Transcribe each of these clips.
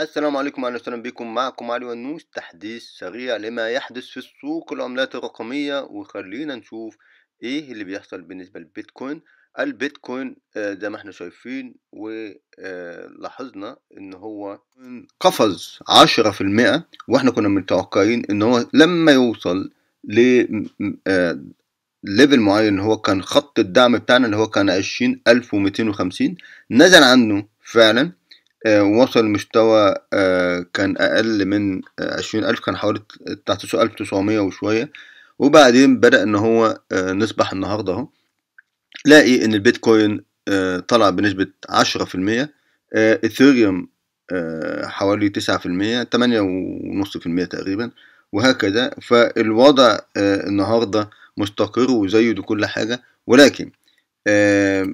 السلام عليكم اهلا وسهلا بكم معكم علي ونوس تحديث سريع لما يحدث في السوق العملات الرقمية وخلينا نشوف ايه اللي بيحصل بالنسبة للبيتكوين البيتكوين آه، زي ما احنا شايفين ولاحظنا آه، ان هو قفز عشرة في المئة واحنا كنا متوقعين ان هو لما يوصل ل ليفل آه، معين هو كان خط الدعم بتاعنا اللي هو كان عشرين ألف ومتين وخمسين نزل عنه فعلا آه، وصل مستوى آه، كان أقل من آه، عشرين ألف كان حوالي تحت ألف تسعمية وشوية وبعدين بدأ إن هو نصبح النهاردة أهو لاقي إن البيتكوين طلع بنسبة عشرة في المية إثيريوم حوالي تسعة في المية تمانية ونص في المية تقريبا وهكذا فالوضع النهاردة مستقر وزيه كل حاجة ولكن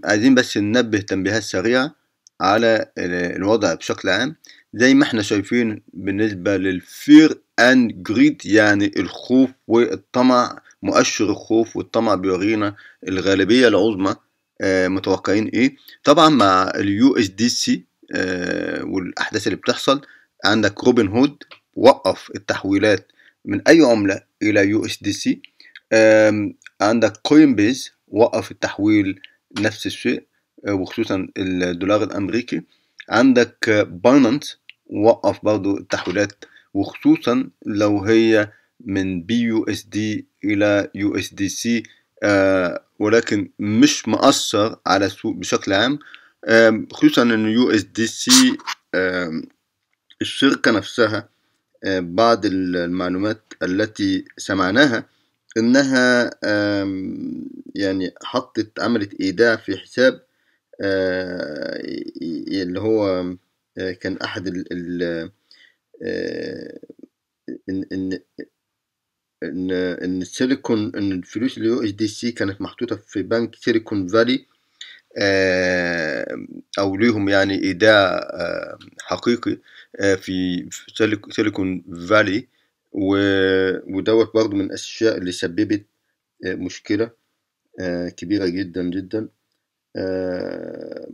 عايزين بس ننبه تنبيهات سريعة على الوضع بشكل عام زي ما احنا شايفين بالنسبة للفير اند جريد يعني الخوف والطمع مؤشر الخوف والطمع بيورينا الغالبية العظمى آه، متوقعين ايه طبعا مع اليو اس دي سي آه، والاحداث اللي بتحصل عندك روبن هود وقف التحويلات من اي عملة الى يو اس دي سي عندك كوين بيز وقف التحويل نفس الشيء آه، وخصوصا الدولار الامريكي عندك بايننس آه، وقف برضو التحويلات وخصوصا لو هي من بي يو اس دي الى يو اس دي سي ولكن مش مأثر على السوق بشكل عام خصوصا ان يو اس دي سي الشركة نفسها آه، بعض المعلومات التي سمعناها انها يعني حطت عملت ايداع في حساب آه، اللي هو آه، كان احد ال ال آه، ان ان ان ان السيليكون ان الفلوس اللي اس دي سي كانت محطوطه في بنك سيليكون فالي او ليهم يعني ايداع حقيقي في سيليكون فالي ودوت برضو من الاشياء اللي سببت مشكله كبيره جدا جدا آه،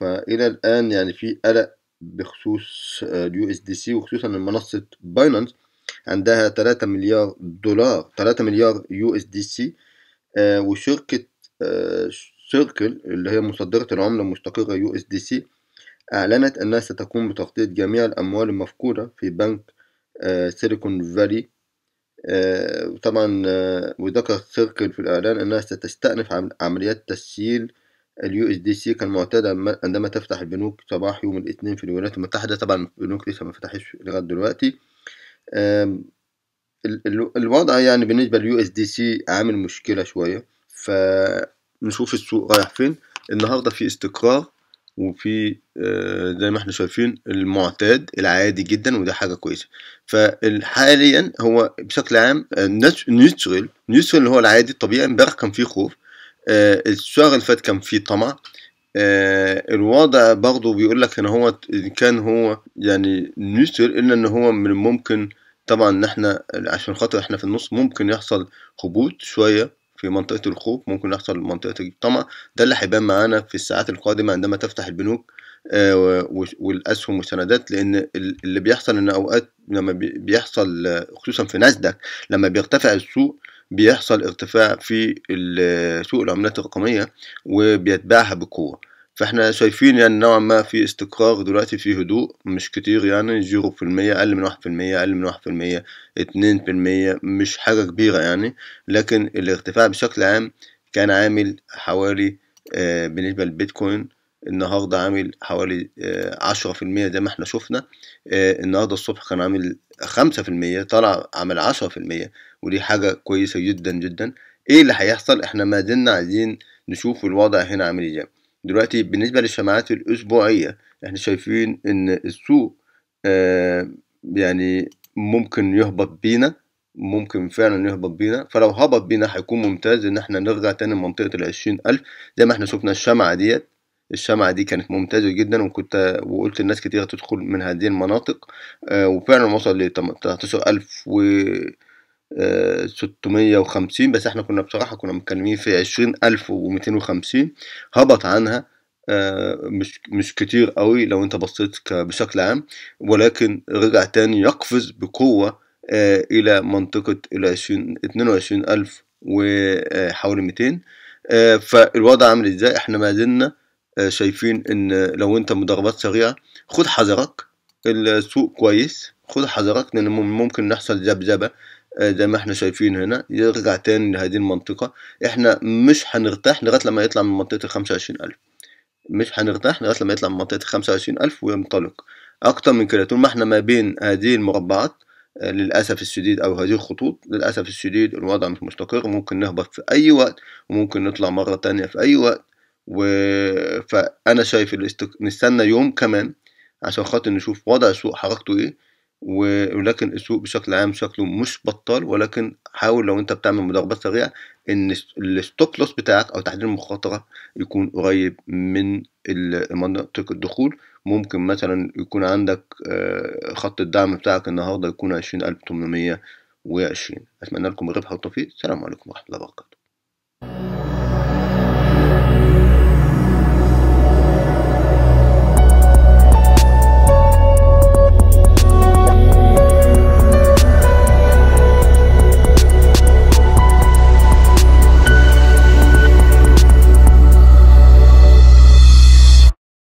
فإلى الآن يعني في قلق بخصوص آه، اليو اس دي سي وخصوصا منصة باينانس عندها 3 مليار دولار 3 مليار يو اس دي سي آه، وشركة سيركل اللي هي مصدرة العملة المستقرة يو اس دي سي أعلنت أنها ستقوم بتغطية جميع الأموال المفقودة في بنك سيليكون فالي آه، وطبعا آه، وذكر سيركل في الإعلان أنها ستستأنف عمليات تسجيل اليو اس دي سي كالمعتاد عندما تفتح البنوك صباح يوم الاثنين في الولايات المتحدة طبعا البنوك لسه ما فتحتش لغاية دلوقتي الوضع يعني بالنسبة لليو اس دي سي عامل مشكلة شوية فنشوف السوق رايح فين النهاردة في استقرار وفي آه، زي ما احنا شايفين المعتاد العادي جدا وده حاجة كويسة فحاليا هو بشكل عام آه، نيوترال نيوترال اللي هو العادي الطبيعي امبارح كان فيه خوف آه، الشهر اللي فات كان فيه طمع الوضع برضه بيقول لك ان هو كان هو يعني نيوترال الا ان هو من الممكن طبعا ان احنا عشان خاطر احنا في النص ممكن يحصل هبوط شوية في منطقة الخوف ممكن يحصل منطقة الطمع ده اللي هيبان معانا في الساعات القادمة عندما تفتح البنوك آه، والاسهم والسندات لان اللي بيحصل ان اوقات لما بيحصل خصوصا في ناسداك لما بيرتفع السوق بيحصل ارتفاع في سوق العملات الرقميه وبيتبعها بقوه فاحنا شايفين يعني نوعا ما في استقرار دلوقتي في هدوء مش كتير يعني زيرو في المية أقل من واحد في المية أقل من واحد في المية اتنين في المية مش حاجة كبيرة يعني لكن الارتفاع بشكل عام كان عامل حوالي آه، بالنسبة للبيتكوين النهاردة عامل حوالي آه، عشرة في المية زي ما احنا شفنا آه، النهاردة الصبح كان عامل خمسة في المية طلع عمل عشرة في المية ودي حاجة كويسة جدا جدا ايه اللي هيحصل احنا ما زلنا عايزين نشوف الوضع هنا عامل ازاي دلوقتي بالنسبة للشماعات الأسبوعية احنا شايفين إن السوق آه، يعني ممكن يهبط بينا ممكن فعلا يهبط بينا فلو هبط بينا هيكون ممتاز إن احنا نرجع تاني لمنطقة العشرين ألف زي ما احنا شفنا الشمعة ديت الشمعة دي كانت ممتازة جدا وكنت وقلت لناس كتير تدخل من هذه المناطق آه، وفعلا وصل ل 19000 و 650 بس احنا كنا بصراحة كنا متكلمين في 20250 هبط عنها آه، مش مش كتير قوي لو انت بصيت بشكل عام ولكن رجع تاني يقفز بقوة آه، الى منطقة ال 20 22000 وحوالي 200 آه، فالوضع عامل ازاي احنا ما زلنا شايفين ان لو انت مضاربات سريعة خد حذرك السوق كويس خد حذرك لان ممكن نحصل ذبذبة آه، زي ما احنا شايفين هنا يرجع تاني لهذه المنطقة احنا مش هنرتاح لغاية لما يطلع من منطقة الخمسة وعشرين ألف مش هنرتاح لغاية لما يطلع من منطقة الخمسة وعشرين ألف وينطلق أكتر من كده طول ما احنا ما بين هذه المربعات آه، للأسف الشديد أو هذه الخطوط للأسف الشديد الوضع مش مستقر ممكن نهبط في أي وقت وممكن نطلع مرة تانية في أي وقت و... فأنا شايف الاستك... نستنى يوم كمان عشان خاطر نشوف وضع السوق حركته إيه ولكن السوق بشكل عام شكله مش بطال ولكن حاول لو انت بتعمل مداخلات سريعه ان الستوب لوس بتاعك او تحديد المخاطره يكون قريب من منطقه الدخول ممكن مثلا يكون عندك آه، خط الدعم بتاعك النهارده يكون عشرين ألف وعشرين أتمنى لكم الربح والتوفيق السلام عليكم ورحمة الله وبركاته